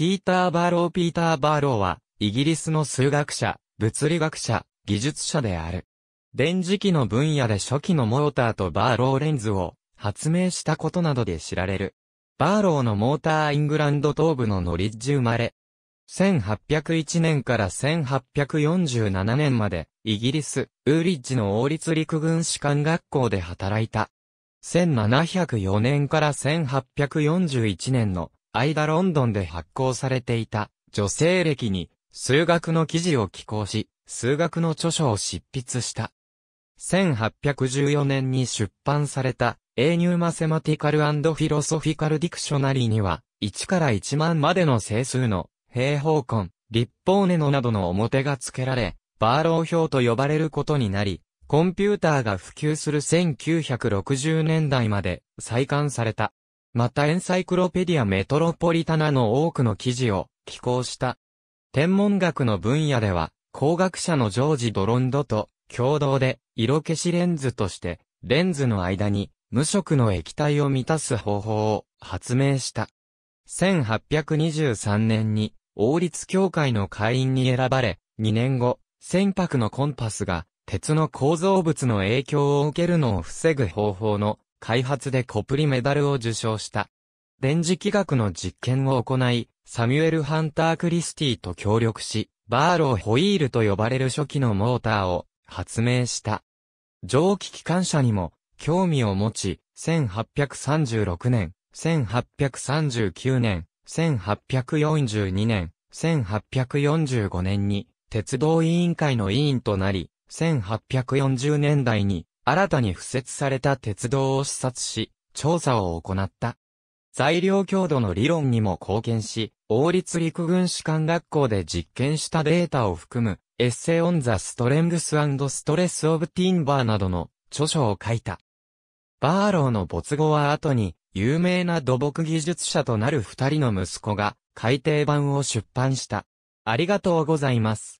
ピーター・バーロー・ピーター・バーローは、イギリスの数学者、物理学者、技術者である。電磁気の分野で初期のモーターとバーローレンズを発明したことなどで知られる。バーローのモーターイングランド東部のノリッジ生まれ。1801年から1847年まで、イギリス、ウーリッジの王立陸軍士官学校で働いた。1704年から1841年のアイダ・ロンドンで発行されていた女性歴に数学の記事を寄稿し、数学の著書を執筆した。1814年に出版された、英入マセマティカルフィロソフィカルディクショナリーには、1から1万までの整数の、平方根、立方根のなどの表が付けられ、バーロー表と呼ばれることになり、コンピューターが普及する1960年代まで再刊された。またエンサイクロペディアメトロポリタナの多くの記事を寄稿した。天文学の分野では、工学者のジョージ・ドロンドと共同で色消しレンズとしてレンズの間に無色の液体を満たす方法を発明した。1823年に王立協会の会員に選ばれ、2年後、船舶のコンパスが鉄の構造物の影響を受けるのを防ぐ方法の開発でコプリメダルを受賞した。電磁気学の実験を行い、サミュエル・ハンター・クリスティと協力し、バーローホイールと呼ばれる初期のモーターを発明した。蒸気機関車にも興味を持ち、1836年、1839年、1842年、1845年に鉄道委員会の委員となり、1840年代に新たに敷設された鉄道を視察し、調査を行った。材料強度の理論にも貢献し、王立陸軍士官学校で実験したデータを含む、エッセイオンザストレングスストレスオブティンバーなどの著書を書いた。バーローの没後は後に、有名な土木技術者となる二人の息子が、改訂版を出版した。ありがとうございます。